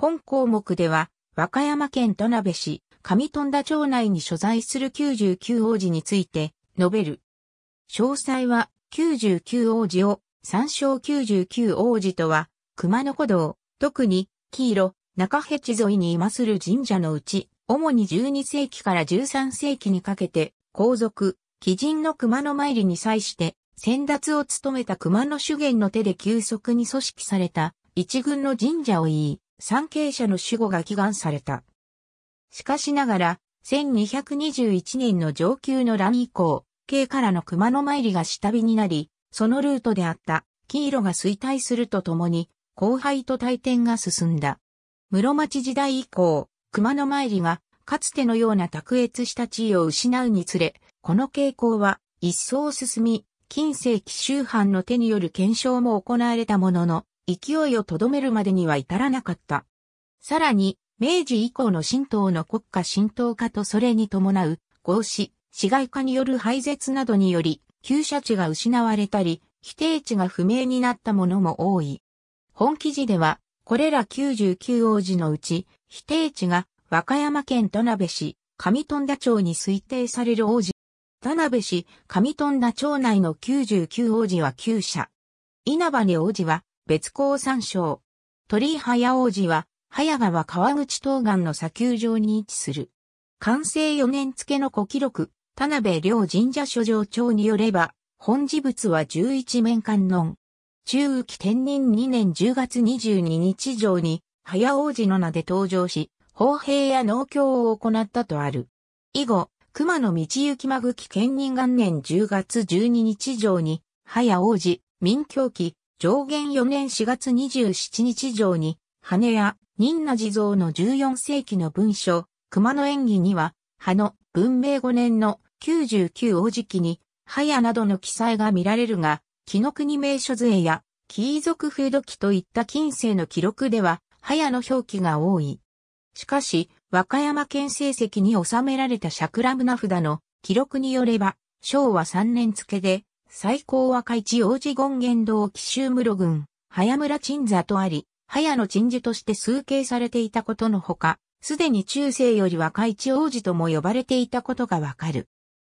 本項目では、和歌山県田辺市、上富田町内に所在する99王子について述べる。詳細は99王子を参照99王子とは、熊野古道、特に黄色、中ヘチ沿いに今する神社のうち、主に12世紀から13世紀にかけて、皇族、貴人の熊野参りに際して、先達を務めた熊野主元の手で急速に組織された一軍の神社を言い、参詣者の守護が祈願された。しかしながら、1221年の上級の乱以降、京からの熊野参りが下火になり、そのルートであった黄色が衰退するとともに、後輩と退転が進んだ。室町時代以降、熊野参りが、かつてのような卓越した地位を失うにつれ、この傾向は一層進み、近世紀周藩の手による検証も行われたものの、勢いをとどめるまでには至らなかった。さらに、明治以降の神道の国家神道化とそれに伴う、合死、市街化による廃絶などにより、旧社地が失われたり、否定地が不明になったものも多い。本記事では、これら99王子のうち、否定地が和歌山県田辺市、上富田町に推定される王子。田辺市、上富田町内の99王子は9社。稲葉根王子は別校参照。鳥居早王子は、早川川口東岸の砂丘上に位置する。完成4年付の古記録、田辺良神社所上帳によれば、本事物は11面観音。中期天任2年10月22日上に、早王子の名で登場し、法兵や農協を行ったとある。以後、熊野道行間口兼任元年10月12日上に、早王子、民教記、上元4年4月27日上に、羽や仁那地蔵の14世紀の文書、熊野演技には、葉の文明5年の99王子期に、羽やなどの記載が見られるが、紀の国名所図絵や、貴族風土記といった近世の記録では、羽やの表記が多い。しかし、和歌山県成績に収められたシャクラムナ札の記録によれば、昭和3年付で、最高は海地王子権現堂紀州室郡、早村鎮座とあり、早の鎮守として崇敬されていたことのほか、すでに中世よりは海地王子とも呼ばれていたことがわかる。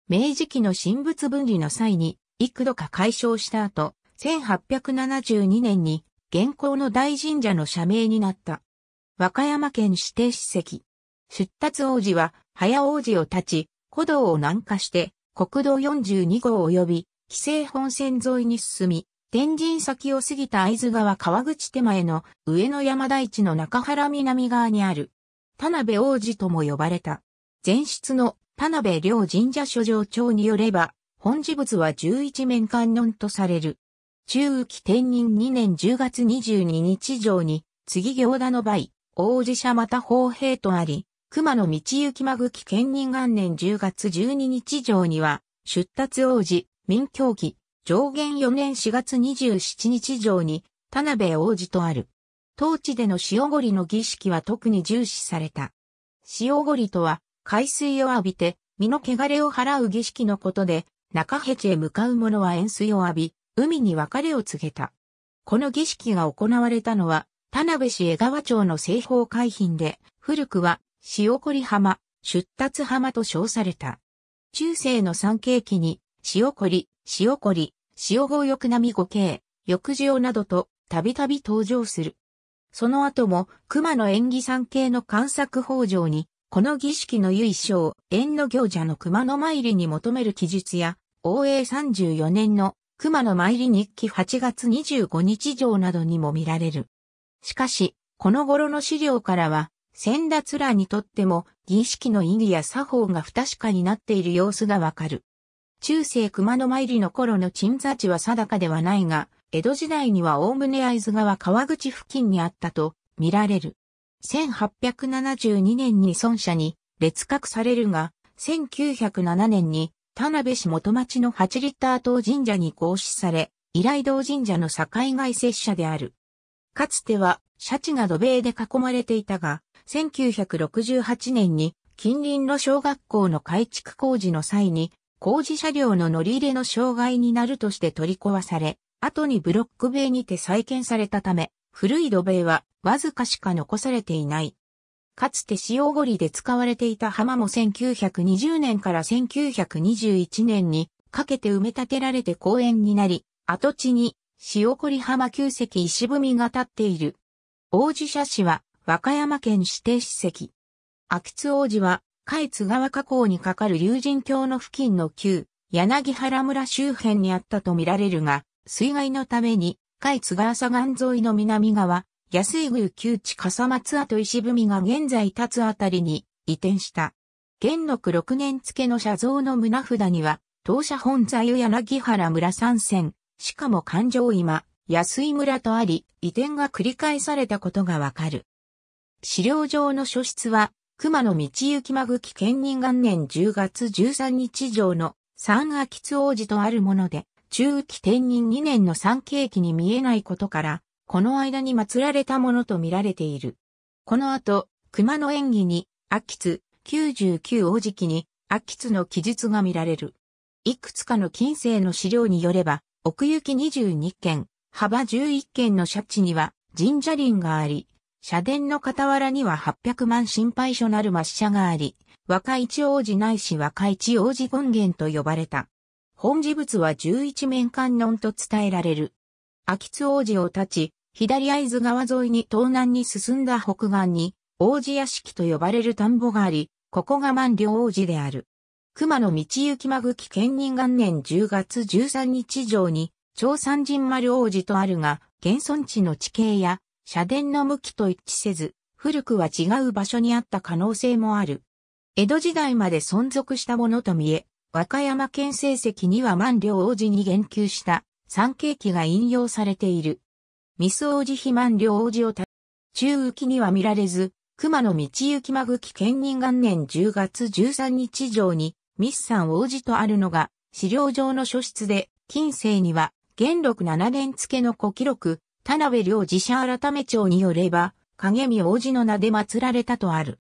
明治期の神仏分離の際に、幾度か解消した後、1872年に、現行の大神社の社名になった。和歌山県指定史跡。出立王子は、早王子を立ち、古道を南下して、国道42号及び規制本線沿いに進み、天神先を過ぎた会津川川口手前の上野山大地の中原南側にある、田辺王子とも呼ばれた。前室の田辺両神社所上帳によれば、本事物は十一面観音とされる。中浮期天人2年10月22日上に、次行田の倍、王子社また法兵とあり、熊野道行間口県人元年10月12日上には、出立王子、民協議、上限4年4月27日上に、田辺王子とある。当地での潮ごりの儀式は特に重視された。潮ごりとは、海水を浴びて、身の汚れを払う儀式のことで、中ヘチへ向かう者は塩水を浴び、海に別れを告げた。この儀式が行われたのは、田辺市江川町の西方海浜で、古くは、潮こり浜、出立浜と称された。中世の三景紀に、塩こり、塩こり、塩語欲並五景、欲塩などとたびたび登場する。その後も熊野縁起山系の観作法上に、この儀式の由緒、縁の行者の熊野参りに求める記述や、応永34年の熊野参り日記8月25日上などにも見られる。しかし、この頃の資料からは、先達らにとっても儀式の意義や作法が不確かになっている様子がわかる。中世熊野参りの頃の鎮座地は定かではないが、江戸時代には概ね会津川川口付近にあったと見られる。1872年に孫社に列格されるが、1907年に田辺市元町の8リッター島神社に合祀され、依頼道神社の境外拙者である。かつては、シャチが土塀で囲まれていたが、1968年に近隣の小学校の改築工事の際に工事車両の乗り入れの障害になるとして取り壊され、後にブロック塀にて再建されたため、古い土塀はわずかしか残されていない。かつて塩堀で使われていた浜も1920年から1921年にかけて埋め立てられて公園になり、跡地に塩堀浜旧石石踏みが立っている。王子社市は和歌山県指定史跡。秋津王子は海津川河口に架かる竜神橋の付近の旧、柳原村周辺にあったとみられるが、水害のために、海津川左岸沿いの南側、安井宮旧地笠松跡石踏みが現在立つあたりに移転した。元禄六年付の写像の胸札には、当社本座湯柳原村参戦、しかも環状今、安井村とあり、移転が繰り返されたことがわかる。資料上の書室は、熊野道行まぐき県人元年10月13日上の三秋津王子とあるもので、中期天人2年の三景期に見えないことから、この間に祀られたものと見られている。この後、熊野演技に、秋津、99王子期に、秋津の記述が見られる。いくつかの近世の資料によれば、奥行き22軒、幅11軒の社地には神社林があり、社殿の傍らには800万心配所なる抹社があり、若一王子ないし若一王子権限と呼ばれた。本事物は11面観音と伝えられる。秋津王子を立ち、左合津川沿いに東南に進んだ北岸に、王子屋敷と呼ばれる田んぼがあり、ここが万両王子である。熊野道行間き兼任元年10月13日上に、長三神丸王子とあるが、現存地の地形や社殿の向きと一致せず、古くは違う場所にあった可能性もある。江戸時代まで存続したものと見え、和歌山県成績には万両王子に言及した三景記が引用されている。ミス王子非万両王子を中浮きには見られず、熊野道行間口兼任元年10月13日上に、ミスさん王子とあるのが、資料上の書室で、近世には、元禄7年付の古記録、田辺良寺社改め町によれば、影見王子の名で祀られたとある。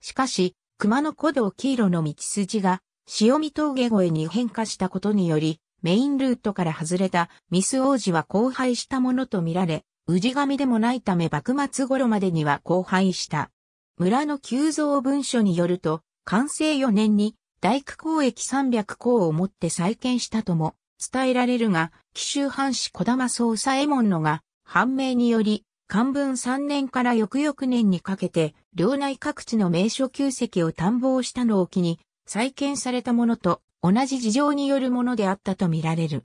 しかし、熊野古道黄色の道筋が、潮見峠越えに変化したことにより、メインルートから外れたミス王子は荒廃したものとみられ、氏神でもないため幕末頃までには荒廃した。村の急増文書によると、完成4年に大工公益300校をもって再建したとも伝えられるが、紀州藩士小玉総左衛門のが判明により、漢文3年から翌々年にかけて、領内各地の名所旧跡を探訪したのを機に、再建されたものと同じ事情によるものであったとみられる。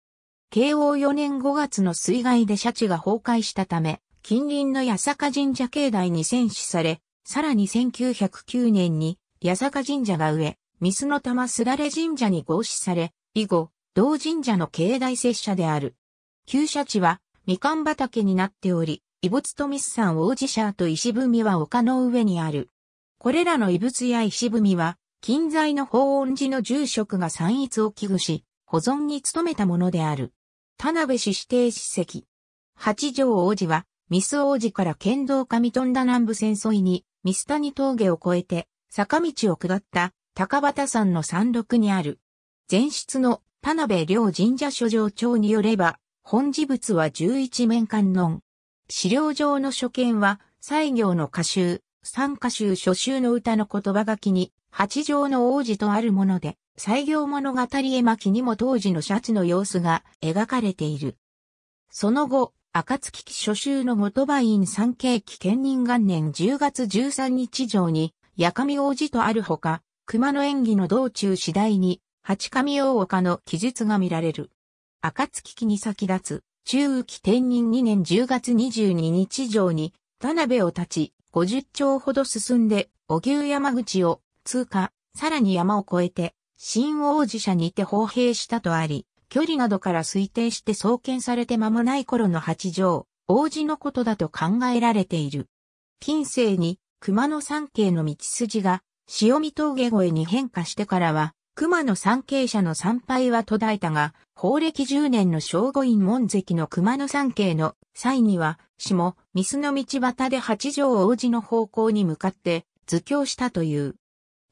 慶応4年5月の水害で社地が崩壊したため、近隣の八坂神社境内に戦死され、さらに1909年に八坂神社が植え、水の玉すだれ神社に合祀され、以後、同神社の境内拙者である。旧社地はみかん畑になっており、遺物とミスさん。王子社と石踏みは丘の上にある。これらの遺物や石踏みは、近在の法恩寺の住職が散逸を危惧し、保存に努めたものである。田辺市指定史跡。八条王子は、ミス王子から剣道上飛んだ南部戦争に、ミス谷峠を越えて、坂道を下った、高畑山の山麓にある。前室の田辺良神社所上長によれば、本事物は十一面観音。資料上の所見は、西行の歌集、三歌集初集の歌の言葉書きに、八条の王子とあるもので、西行物語絵巻にも当時のシャツの様子が描かれている。その後、暁期初集の後鳥羽院三景期兼任元年10月13日上に、八神王子とあるほか、熊野演技の道中次第に、八神大岡の記述が見られる。暁期に先立つ、中雨期天任2年10月22日上に、田辺を立ち、50丁ほど進んで、荻牛山口を通過、さらに山を越えて、新王子社にて砲兵したとあり、距離などから推定して創建されて間もない頃の八条、王子のことだと考えられている。近世に熊野山系の道筋が、潮見峠越えに変化してからは、熊野参詣者の参拝は途絶えたが、法暦10年の正午院門跡の熊野参詣の際には、下、ミスの道端で八条王子の方向に向かって、図教したという。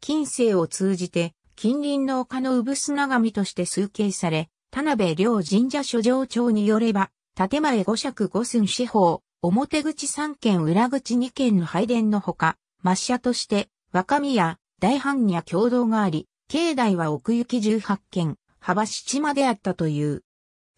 近世を通じて、近隣の丘の産砂神として崇敬され、田辺良神社諸上長によれば、建前五尺五寸四方、表口三軒裏口二軒の拝殿のほか、末社として、若宮、大藩や共同があり、境内は奥行き18軒、幅7まであったという。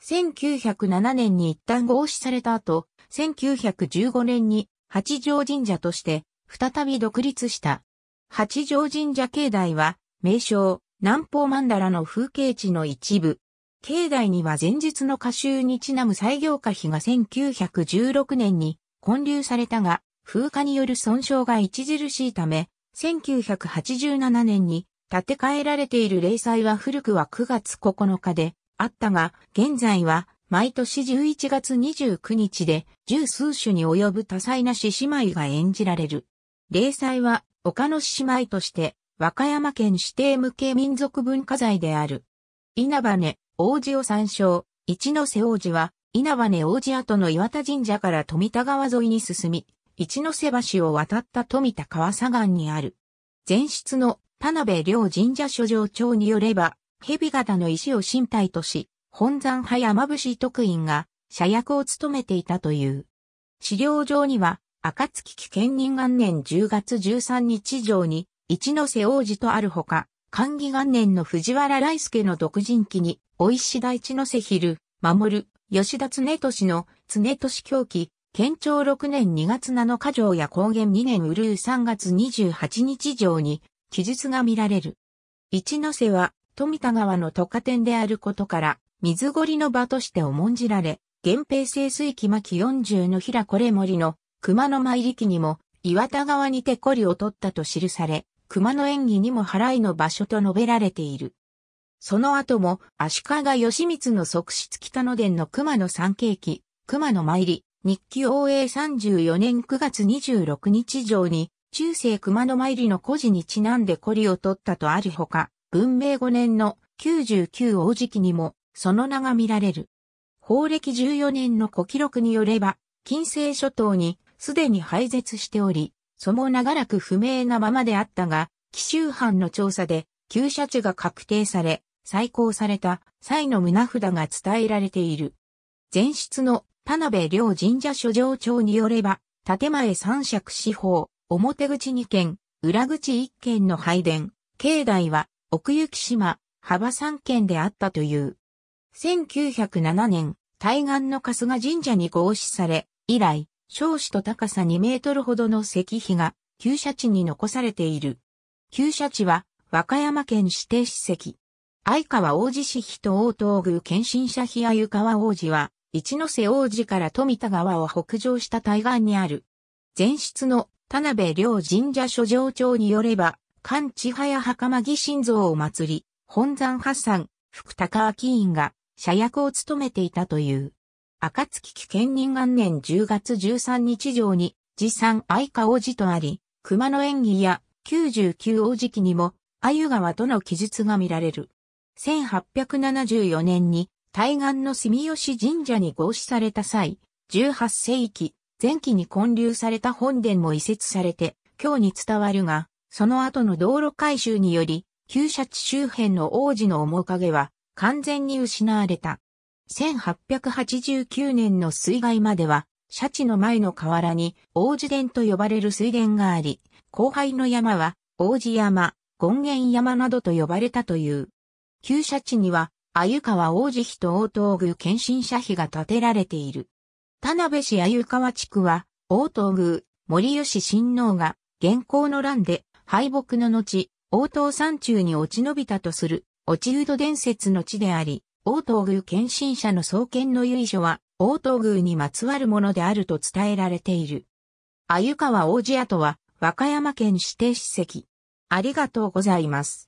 1907年に一旦合祀された後、1915年に八条神社として再び独立した。八条神社境内は、名称、南方曼荼羅の風景地の一部。境内には前日の歌集にちなむ再業歌碑が1916年に建立されたが、風化による損傷が著しいため、1987年に建て替えられている霊祭は古くは9月9日であったが、現在は毎年11月29日で十数種に及ぶ多彩な獅子舞が演じられる。霊祭は丘の獅子舞として和歌山県指定無形民族文化財である。稲葉根、王子を参照、一ノ瀬王子は稲葉根王子跡の岩田神社から富田川沿いに進み、一ノ瀬橋を渡った富田川左岸にある。前室の田辺良神社所長長によれば、蛇形の石を身体とし、本山派山伏徳院が、社役を務めていたという。資料上には、暁期建人元年10月13日上に、一ノ瀬王子とあるほか、寛義元年の藤原来助の独人記に、お石田一ノ瀬昼、守、吉田常俊の、常俊狂気、県庁6年2月7日上や高原2年うるう3月28日上に、記述が見られる。一ノ瀬は富田川の都下点であることから、水堀の場として重んじられ、源平清水期巻四40の平これ森の熊の参り期にも岩田川にてこりを取ったと記され、熊の演技にも払いの場所と述べられている。その後も足利義満の側室北野殿の熊の三景記、熊の参り、日記応永34年9月26日上に、中世熊野参りの故事にちなんで孤りを取ったとあるほか、文明5年の99王時期にも、その名が見られる。法暦14年の古記録によれば、近世諸島にすでに廃絶しており、そも長らく不明なままであったが、紀州藩の調査で、旧社地が確定され、再興された際の胸札が伝えられている。前室の田辺良神社所上長によれば、建前三尺四方、表口2軒、裏口1軒の拝殿、境内は奥行島、幅3軒であったという。1907年、対岸の春日神社に合祀され、以来、少子と高さ2メートルほどの石碑が、旧社地に残されている。旧社地は、和歌山県指定史跡。相川王子氏碑と大東宮県新社碑鮎川王子は、一ノ瀬王子から富田川を北上した対岸にある。前室の田辺良神社諸城長によれば、関千早袴木神像を祭り、本山八山、福高明院が、社役を務めていたという。暁期建人元年10月13日上に、持参愛花王子とあり、熊野演技や99王子期にも、鮎川との記述が見られる。1874年に、対岸の住吉神社に合祀された際、18世紀、前期に建立された本殿も移設されて、今日に伝わるが、その後の道路改修により、旧社地周辺の王子の面影は完全に失われた。1889年の水害までは、社地の前の河原に王子殿と呼ばれる水田があり、後輩の山は王子山、権現山などと呼ばれたという。旧社地には、鮎川王子妃と大東宮献身社碑が建てられている。田辺市鮎川地区は、大東宮、森吉親王が、現行の乱で、敗北の後、大東山中に落ち延びたとする、落ちうど伝説の地であり、大東宮献身者の創建の由緒は、大東宮にまつわるものであると伝えられている。鮎川王子跡は、和歌山県指定史跡。ありがとうございます。